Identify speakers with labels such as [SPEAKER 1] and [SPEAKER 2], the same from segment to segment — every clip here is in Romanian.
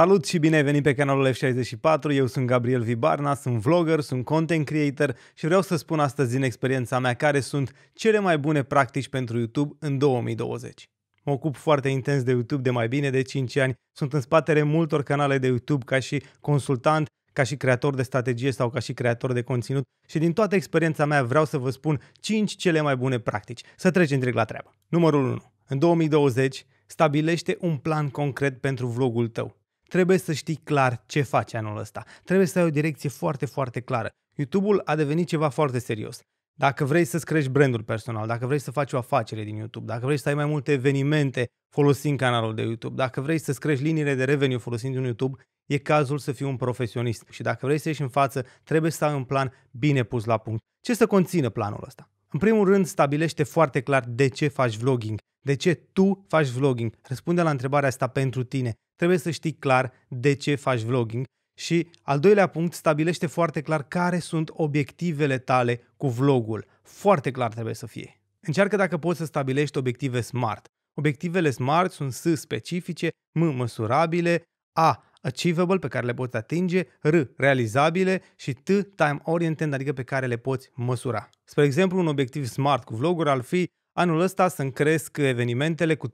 [SPEAKER 1] Salut și bine ai venit pe canalul F64, eu sunt Gabriel Vibarna, sunt vlogger, sunt content creator și vreau să spun astăzi din experiența mea care sunt cele mai bune practici pentru YouTube în 2020. Mă ocup foarte intens de YouTube de mai bine de 5 ani, sunt în spatele multor canale de YouTube ca și consultant, ca și creator de strategie sau ca și creator de conținut și din toată experiența mea vreau să vă spun 5 cele mai bune practici. Să trecem direct la treabă. Numărul 1. În 2020 stabilește un plan concret pentru vlogul tău trebuie să știi clar ce faci anul ăsta. Trebuie să ai o direcție foarte, foarte clară. YouTube-ul a devenit ceva foarte serios. Dacă vrei să-ți crești brandul personal, dacă vrei să faci o afacere din YouTube, dacă vrei să ai mai multe evenimente folosind canalul de YouTube, dacă vrei să-ți crești liniile de revenue folosind un YouTube, e cazul să fii un profesionist. Și dacă vrei să ieși în față, trebuie să ai un plan bine pus la punct. Ce să conțină planul ăsta? În primul rând, stabilește foarte clar de ce faci vlogging, de ce tu faci vlogging. Răspunde la întrebarea asta pentru tine trebuie să știi clar de ce faci vlogging și al doilea punct stabilește foarte clar care sunt obiectivele tale cu vlogul. Foarte clar trebuie să fie. Încearcă dacă poți să stabilești obiective smart. Obiectivele smart sunt S specifice, M măsurabile, A achievable pe care le poți atinge, R realizabile și T time oriented, adică pe care le poți măsura. Spre exemplu, un obiectiv smart cu vloguri ar fi Anul ăsta să-mi cresc evenimentele cu 30%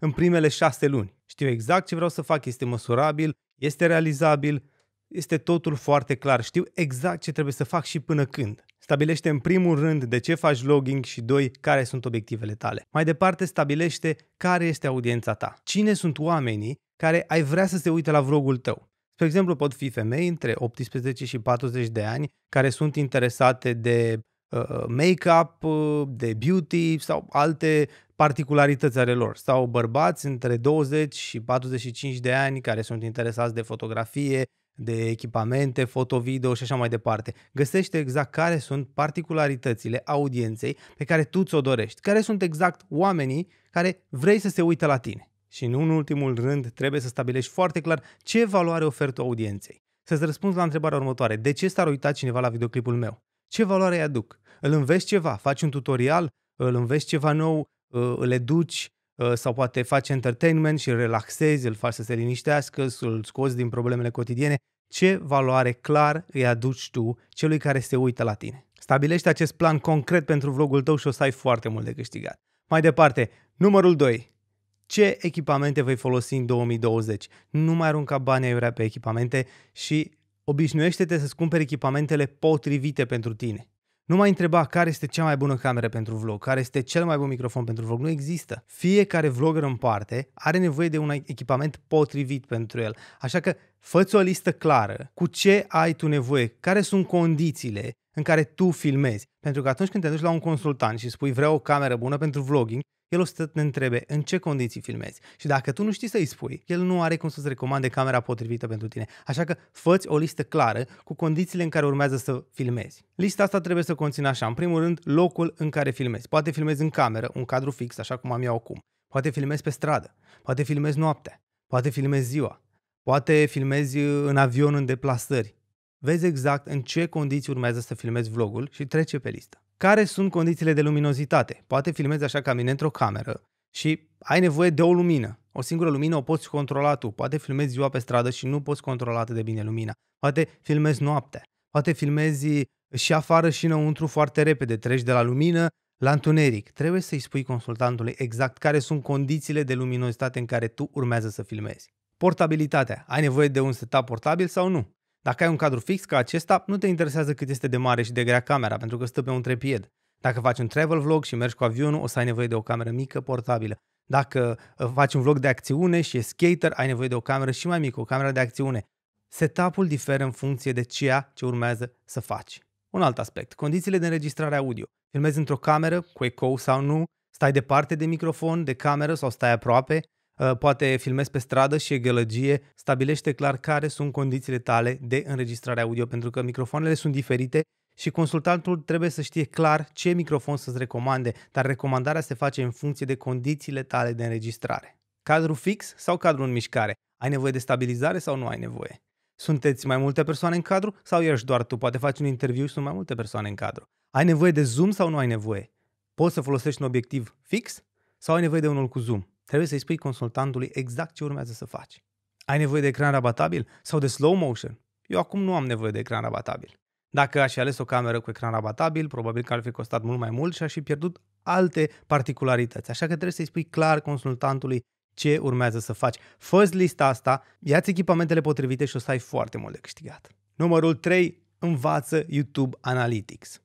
[SPEAKER 1] în primele șase luni. Știu exact ce vreau să fac, este măsurabil, este realizabil, este totul foarte clar. Știu exact ce trebuie să fac și până când. Stabilește în primul rând de ce faci logging și doi, care sunt obiectivele tale. Mai departe, stabilește care este audiența ta. Cine sunt oamenii care ai vrea să se uite la vlogul tău? Spre exemplu, pot fi femei între 18 și 40 de ani care sunt interesate de Uh, make-up, uh, de beauty sau alte particularități ale lor. Sau bărbați între 20 și 45 de ani care sunt interesați de fotografie, de echipamente, foto-video și așa mai departe. Găsește exact care sunt particularitățile audienței pe care tu ți-o dorești, care sunt exact oamenii care vrei să se uite la tine. Și nu în ultimul rând, trebuie să stabilești foarte clar ce valoare oferi tu audienței. Să-ți răspunzi la întrebarea următoare. De ce s-ar uita cineva la videoclipul meu? ce valoare îi aduc. Îl înveți ceva, faci un tutorial, îl înveți ceva nou, îl educi sau poate faci entertainment și îl relaxezi, îl faci să se liniștească, îl scoți din problemele cotidiene. Ce valoare clar îi aduci tu celui care se uită la tine? Stabilește acest plan concret pentru vlogul tău și o să ai foarte mult de câștigat. Mai departe, numărul 2. Ce echipamente vei folosi în 2020? Nu mai arunca banii aiurea pe echipamente și Obișnuiește-te să-ți cumperi echipamentele potrivite pentru tine. Nu mai întreba care este cea mai bună cameră pentru vlog, care este cel mai bun microfon pentru vlog. Nu există. Fiecare vlogger în parte are nevoie de un echipament potrivit pentru el. Așa că fă o listă clară cu ce ai tu nevoie, care sunt condițiile în care tu filmezi. Pentru că atunci când te duci la un consultant și spui vreau o cameră bună pentru vlogging, el o să te întrebe în ce condiții filmezi. Și dacă tu nu știi să-i spui, el nu are cum să-ți recomande camera potrivită pentru tine. Așa că făți o listă clară cu condițiile în care urmează să filmezi. Lista asta trebuie să conțină așa, în primul rând, locul în care filmezi. Poate filmezi în cameră, un cadru fix, așa cum am eu acum. Poate filmezi pe stradă, poate filmezi noaptea, poate filmezi ziua, poate filmezi uh, în avion în deplasări. Vezi exact în ce condiții urmează să filmezi vlogul și trece pe listă care sunt condițiile de luminozitate. Poate filmezi așa ca mine într-o cameră și ai nevoie de o lumină. O singură lumină o poți controla tu. Poate filmezi ziua pe stradă și nu poți controla atât de bine lumina. Poate filmezi noaptea. Poate filmezi și afară și înăuntru foarte repede. Treci de la lumină la întuneric. Trebuie să-i spui consultantului exact care sunt condițiile de luminozitate în care tu urmează să filmezi. Portabilitatea. Ai nevoie de un setup portabil sau nu? Dacă ai un cadru fix ca acesta, nu te interesează cât este de mare și de grea camera, pentru că stă pe un trepied. Dacă faci un travel vlog și mergi cu avionul, o să ai nevoie de o cameră mică, portabilă. Dacă uh, faci un vlog de acțiune și e skater, ai nevoie de o cameră și mai mică, o cameră de acțiune. Setup-ul diferă în funcție de ceea ce urmează să faci. Un alt aspect, condițiile de înregistrare audio. Filmezi într-o cameră, cu eco sau nu, stai departe de microfon, de cameră sau stai aproape, Uh, poate filmezi pe stradă și e gălăgie, stabilește clar care sunt condițiile tale de înregistrare audio, pentru că microfoanele sunt diferite și consultantul trebuie să știe clar ce microfon să-ți recomande, dar recomandarea se face în funcție de condițiile tale de înregistrare. Cadru fix sau cadru în mișcare? Ai nevoie de stabilizare sau nu ai nevoie? Sunteți mai multe persoane în cadru sau ești doar tu? Poate faci un interviu și sunt mai multe persoane în cadru. Ai nevoie de zoom sau nu ai nevoie? Poți să folosești un obiectiv fix sau ai nevoie de unul cu zoom? Trebuie să-i spui consultantului exact ce urmează să faci. Ai nevoie de ecran rabatabil sau de slow motion? Eu acum nu am nevoie de ecran rabatabil. Dacă aș fi ales o cameră cu ecran rabatabil, probabil că ar fi costat mult mai mult și aș fi pierdut alte particularități. Așa că trebuie să-i spui clar consultantului ce urmează să faci. fă lista asta, ia-ți echipamentele potrivite și o să ai foarte mult de câștigat. Numărul 3. Învață YouTube Analytics.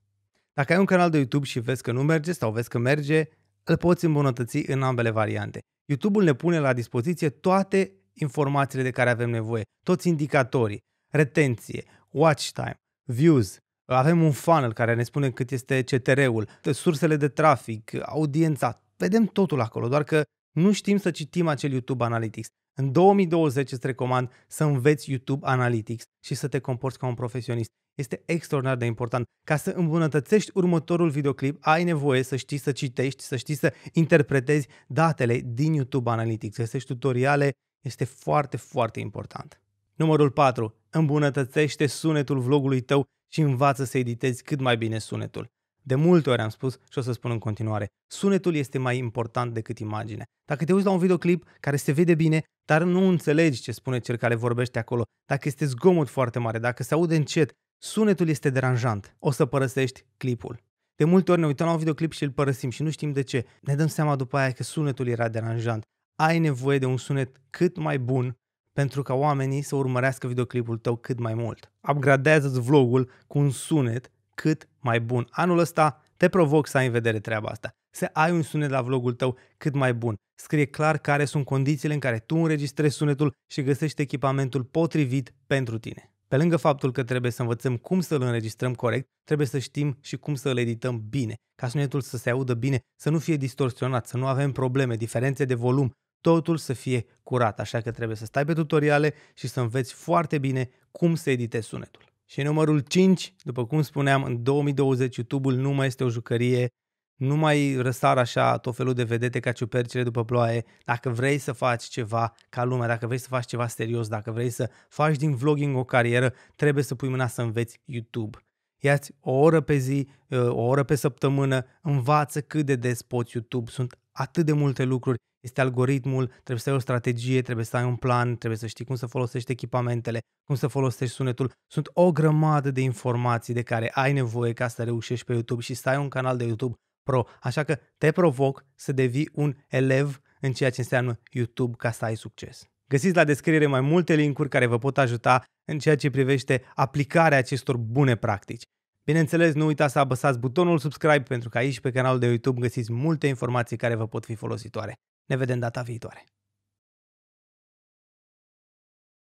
[SPEAKER 1] Dacă ai un canal de YouTube și vezi că nu merge sau vezi că merge, îl poți îmbunătăți în ambele variante. YouTube-ul ne pune la dispoziție toate informațiile de care avem nevoie, toți indicatorii, retenție, watch time, views, avem un funnel care ne spune cât este CTR-ul, sursele de trafic, audiența, vedem totul acolo, doar că nu știm să citim acel YouTube Analytics. În 2020 îți recomand să înveți YouTube Analytics și să te comporți ca un profesionist. Este extraordinar de important. Ca să îmbunătățești următorul videoclip, ai nevoie să știi să citești, să știi să interpretezi datele din YouTube Analytics. Găsești tutoriale, este foarte, foarte important. Numărul 4. Îmbunătățește sunetul vlogului tău și învață să editezi cât mai bine sunetul. De multe ori am spus și o să spun în continuare, sunetul este mai important decât imaginea. Dacă te uiți la un videoclip care se vede bine, dar nu înțelegi ce spune cel care vorbește acolo, dacă este zgomot foarte mare, dacă se aude încet, sunetul este deranjant, o să părăsești clipul. De multe ori ne uităm la un videoclip și îl părăsim și nu știm de ce. Ne dăm seama după aia că sunetul era deranjant. Ai nevoie de un sunet cât mai bun pentru ca oamenii să urmărească videoclipul tău cât mai mult. Upgradează-ți vlogul cu un sunet cât mai bun. Anul ăsta te provoc să ai în vedere treaba asta. Să ai un sunet la vlogul tău cât mai bun. Scrie clar care sunt condițiile în care tu înregistrezi sunetul și găsești echipamentul potrivit pentru tine. Pe lângă faptul că trebuie să învățăm cum să-l înregistrăm corect, trebuie să știm și cum să-l edităm bine, ca sunetul să se audă bine, să nu fie distorsionat, să nu avem probleme, diferențe de volum, totul să fie curat, așa că trebuie să stai pe tutoriale și să înveți foarte bine cum să editezi sunetul. Și numărul 5, după cum spuneam, în 2020 YouTube-ul nu mai este o jucărie, nu mai răsar așa tot felul de vedete ca ciupercile după ploaie. Dacă vrei să faci ceva ca lumea, dacă vrei să faci ceva serios, dacă vrei să faci din vlogging o carieră, trebuie să pui mâna să înveți YouTube. Iați o oră pe zi, uh, o oră pe săptămână, învață cât de des poți YouTube. Sunt atât de multe lucruri. Este algoritmul, trebuie să ai o strategie, trebuie să ai un plan, trebuie să știi cum să folosești echipamentele, cum să folosești sunetul. Sunt o grămadă de informații de care ai nevoie ca să reușești pe YouTube și să ai un canal de YouTube Pro. Așa că te provoc să devii un elev în ceea ce înseamnă YouTube ca să ai succes. Găsiți la descriere mai multe linkuri care vă pot ajuta în ceea ce privește aplicarea acestor bune practici. Bineînțeles, nu uitați să apăsați butonul subscribe pentru că aici pe canalul de YouTube găsiți multe informații care vă pot fi folositoare. Ne vedem data viitoare!